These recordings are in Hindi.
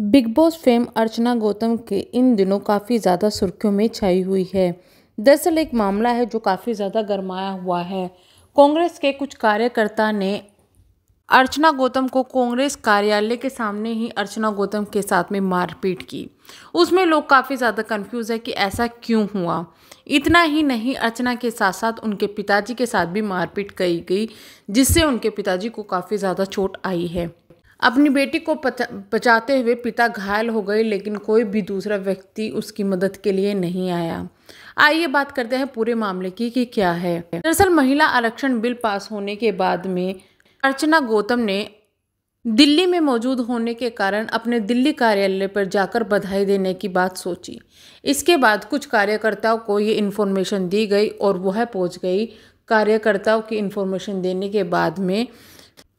big Boss fame Archana Gautam के इन दिनों काफ़ी ज़्यादा सुर्खियों में छाई हुई है दरअसल एक मामला है जो काफ़ी ज़्यादा गरमाया हुआ है कांग्रेस के कुछ कार्यकर्ता ने अर्चना गौतम को कांग्रेस कार्यालय के सामने ही अर्चना गौतम के साथ में मारपीट की उसमें लोग काफ़ी ज़्यादा कंफ्यूज है कि ऐसा क्यों हुआ इतना ही नहीं अर्चना के साथ साथ उनके पिताजी के साथ भी मारपीट की गई जिससे उनके पिताजी को काफ़ी ज़्यादा चोट आई है अपनी बेटी को बचाते हुए पिता घायल हो गए लेकिन कोई भी दूसरा व्यक्ति उसकी मदद के लिए नहीं आया आइए बात करते हैं पूरे मामले की कि क्या है दरअसल महिला आरक्षण बिल पास होने के बाद में अर्चना गौतम ने दिल्ली में मौजूद होने के कारण अपने दिल्ली कार्यालय पर जाकर बधाई देने की बात सोची इसके बाद कुछ कार्यकर्ताओं को ये इन्फॉर्मेशन दी गई और वह पहुंच गई कार्यकर्ताओं की इन्फॉर्मेशन देने के बाद में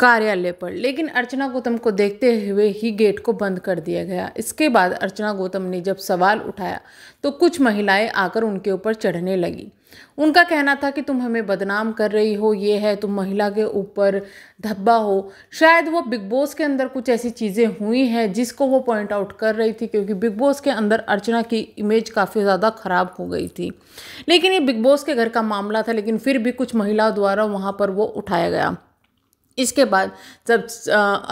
कार्यालय पर लेकिन अर्चना गौतम को देखते हुए ही गेट को बंद कर दिया गया इसके बाद अर्चना गौतम ने जब सवाल उठाया तो कुछ महिलाएं आकर उनके ऊपर चढ़ने लगी उनका कहना था कि तुम हमें बदनाम कर रही हो ये है तुम महिला के ऊपर धब्बा हो शायद वो बिग बॉस के अंदर कुछ ऐसी चीज़ें हुई हैं जिसको वो पॉइंट आउट कर रही थी क्योंकि बिग बॉस के अंदर अर्चना की इमेज काफ़ी ज़्यादा ख़राब हो गई थी लेकिन ये बिग बॉस के घर का मामला था लेकिन फिर भी कुछ महिला द्वारा वहाँ पर वो उठाया गया इसके बाद जब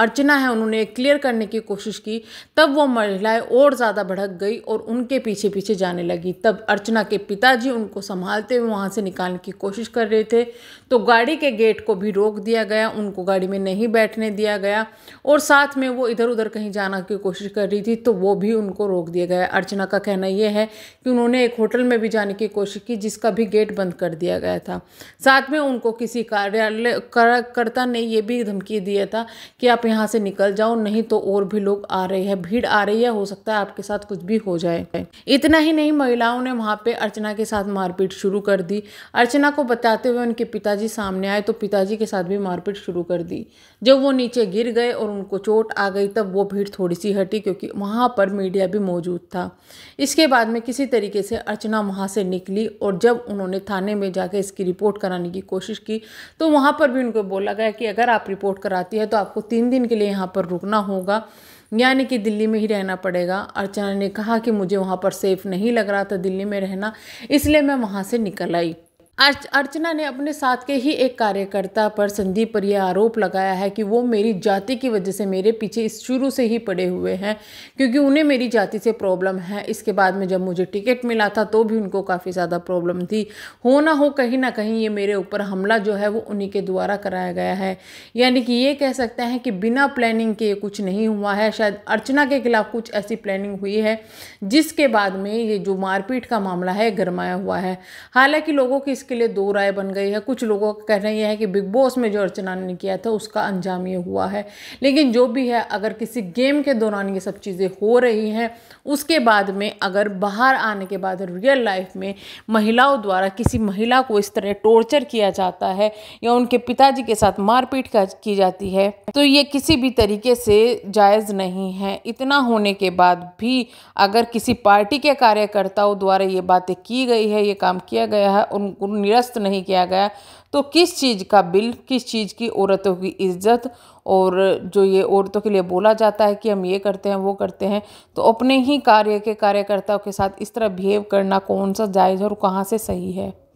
अर्चना है उन्होंने क्लियर करने की कोशिश की तब वो महिलाएं और ज़्यादा भड़क गई और उनके पीछे पीछे जाने लगी तब अर्चना के पिताजी उनको संभालते हुए वहाँ से निकालने की कोशिश कर रहे थे तो गाड़ी के गेट को भी रोक दिया गया उनको गाड़ी में नहीं बैठने दिया गया और साथ में वो इधर उधर कहीं जाना की कोशिश कर रही थी तो वो भी उनको रोक दिया गया अर्चना का कहना यह है कि उन्होंने एक होटल में भी जाने की कोशिश की जिसका भी गेट बंद कर दिया गया था साथ में उनको किसी कार्यालय कार्यकर्ता ने ये भी धमकी दिया था कि आप यहाँ से निकल जाओ नहीं तो और भी लोग आ रहे हैं भीड़ आ रही है हो सकता है आपके साथ कुछ भी हो जाए इतना ही नहीं महिलाओं ने वहाँ पे अर्चना के साथ मारपीट शुरू कर दी अर्चना को बताते हुए उनके पिताजी सामने आए तो पिताजी के साथ भी मारपीट शुरू कर दी जब वो नीचे गिर गए और उनको चोट आ गई तब वो भीड़ थोड़ी सी हटी क्योंकि वहाँ पर मीडिया भी मौजूद था इसके बाद में किसी तरीके से अर्चना वहाँ से निकली और जब उन्होंने थाने में जाकर इसकी रिपोर्ट कराने की कोशिश की तो वहाँ पर भी उनको बोला गया कि अगर अगर आप रिपोर्ट कराती है तो आपको तीन दिन के लिए यहाँ पर रुकना होगा यानी कि दिल्ली में ही रहना पड़ेगा अर्चना ने कहा कि मुझे वहाँ पर सेफ़ नहीं लग रहा था दिल्ली में रहना इसलिए मैं वहाँ से निकल आई अर्च अर्चना ने अपने साथ के ही एक कार्यकर्ता पर संदीप पर यह आरोप लगाया है कि वो मेरी जाति की वजह से मेरे पीछे इस शुरू से ही पड़े हुए हैं क्योंकि उन्हें मेरी जाति से प्रॉब्लम है इसके बाद में जब मुझे टिकट मिला था तो भी उनको काफ़ी ज़्यादा प्रॉब्लम थी हो ना हो कहीं ना कहीं ये मेरे ऊपर हमला जो है वो उन्हीं के द्वारा कराया गया है यानी कि ये कह सकते हैं कि बिना प्लानिंग के कुछ नहीं हुआ है शायद अर्चना के खिलाफ कुछ ऐसी प्लानिंग हुई है जिसके बाद में ये जो मारपीट का मामला है गरमाया हुआ है हालांकि लोगों की इस इसके लिए दो राय बन गई है कुछ लोगों का कहना यह है कि बिग बॉस में जो अर्चना ने किया था उसका अंजाम ये हुआ है लेकिन जो भी है अगर किसी गेम के दौरान ये सब चीज़ें हो रही हैं उसके बाद में अगर बाहर आने के बाद रियल लाइफ में महिलाओं द्वारा किसी महिला को इस तरह टॉर्चर किया जाता है या उनके पिताजी के साथ मारपीट की जाती है तो ये किसी भी तरीके से जायज़ नहीं है इतना होने के बाद भी अगर किसी पार्टी के कार्यकर्ताओं द्वारा ये बातें की गई है ये काम किया गया है उन निरस्त नहीं किया गया तो किस चीज़ का बिल किस चीज़ की औरतों की इज्जत और जो ये औरतों के लिए बोला जाता है कि हम ये करते हैं वो करते हैं तो अपने ही कार्य के कार्यकर्ताओं के साथ इस तरह बिहेव करना कौन सा जायज़ और कहाँ से सही है